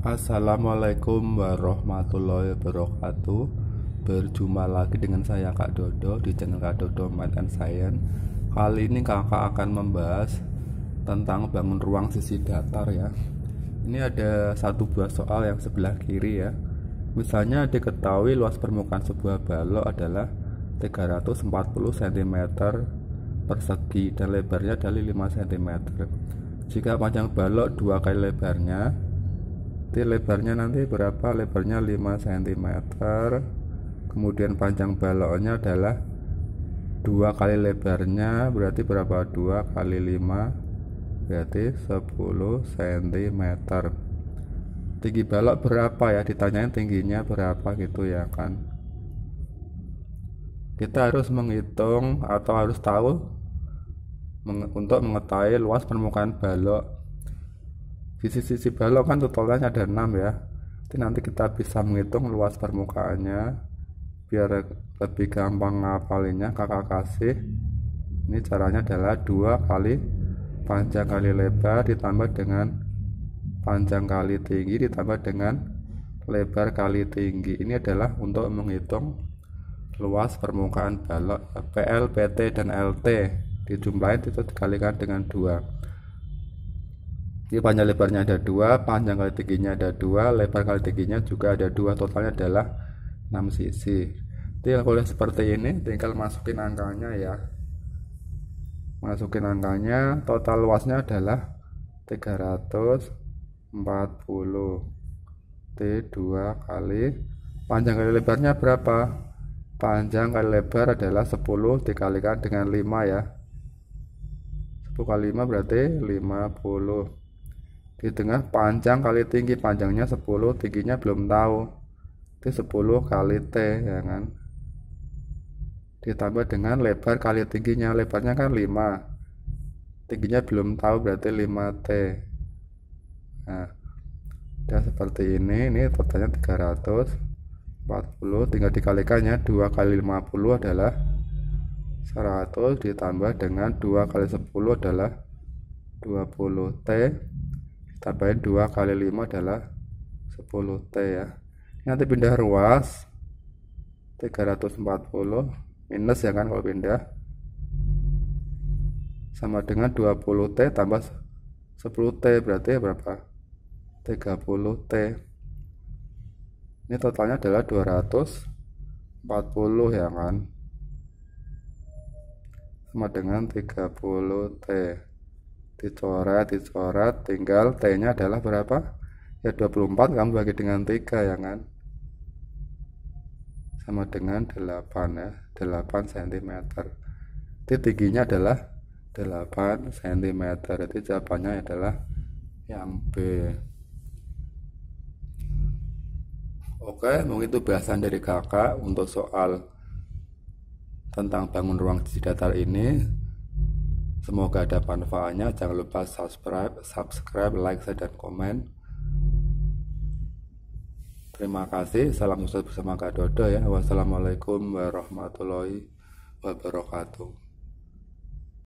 Assalamualaikum warahmatullahi wabarakatuh Berjumpa lagi dengan saya Kak Dodo di channel Kak Dodo Math and Science Kali ini kakak akan membahas tentang bangun ruang sisi datar ya Ini ada satu buah soal yang sebelah kiri ya Misalnya diketahui luas permukaan sebuah balok adalah 340 cm persegi dan lebarnya dari 5 cm Jika panjang balok dua kali lebarnya nanti lebarnya nanti berapa lebarnya 5 cm kemudian panjang baloknya adalah dua kali lebarnya berarti berapa dua kali 5 berarti 10 cm tinggi balok berapa ya ditanyain tingginya berapa gitu ya kan kita harus menghitung atau harus tahu untuk mengetahui luas permukaan balok di sisi-sisi balok kan totalnya ada 6 ya jadi nanti kita bisa menghitung luas permukaannya biar lebih gampang ngapalinnya kakak kasih ini caranya adalah 2 kali panjang kali lebar ditambah dengan panjang kali tinggi ditambah dengan lebar kali tinggi ini adalah untuk menghitung luas permukaan balok PL, PT, dan LT dijumlahin itu dikalikan dengan 2 ini panjang lebarnya ada dua, panjang kali tingginya ada dua, lebar kali tingginya juga ada dua, totalnya adalah 6 sisi. tinggal boleh seperti ini, tinggal masukin angkanya ya. Masukin angkanya, total luasnya adalah 340 T2 kali panjang kali lebarnya berapa? panjang kali lebar adalah 10 dikalikan dengan 5 ya 10 kali 5 berarti 50 di tengah panjang kali tinggi panjangnya 10 tingginya belum tahu itu 10 kali T ya kan ditambah dengan lebar kali tingginya lebarnya kan 5 tingginya belum tahu berarti 5T nah dan seperti ini ini totalnya 340 tinggal dikalikannya 2 kali 50 adalah 100 ditambah dengan 2 kali 10 adalah 20T tambahin 2 kali 5 adalah 10T ya. Nanti pindah ruas 340 minus ya kan kalau pindah. Sama dengan 20T tambah 10T berarti berapa? 30T. Ini totalnya adalah 240 ya kan. Sama dengan 30T. Ticorat, ticorat, tinggal T-nya adalah berapa? Ya 24 kamu bagi dengan 3 ya kan? Sama dengan 8 ya, 8 cm. jadi tingginya adalah 8 cm. jadi jawabannya adalah yang B. Oke, mungkin itu bahasan dari kakak untuk soal tentang bangun ruang di datar ini. Semoga ada manfaatnya. Jangan lupa subscribe, subscribe, like, share, dan komen. Terima kasih. Salam sukses bersama Kak Dodo ya. Wassalamualaikum warahmatullahi wabarakatuh.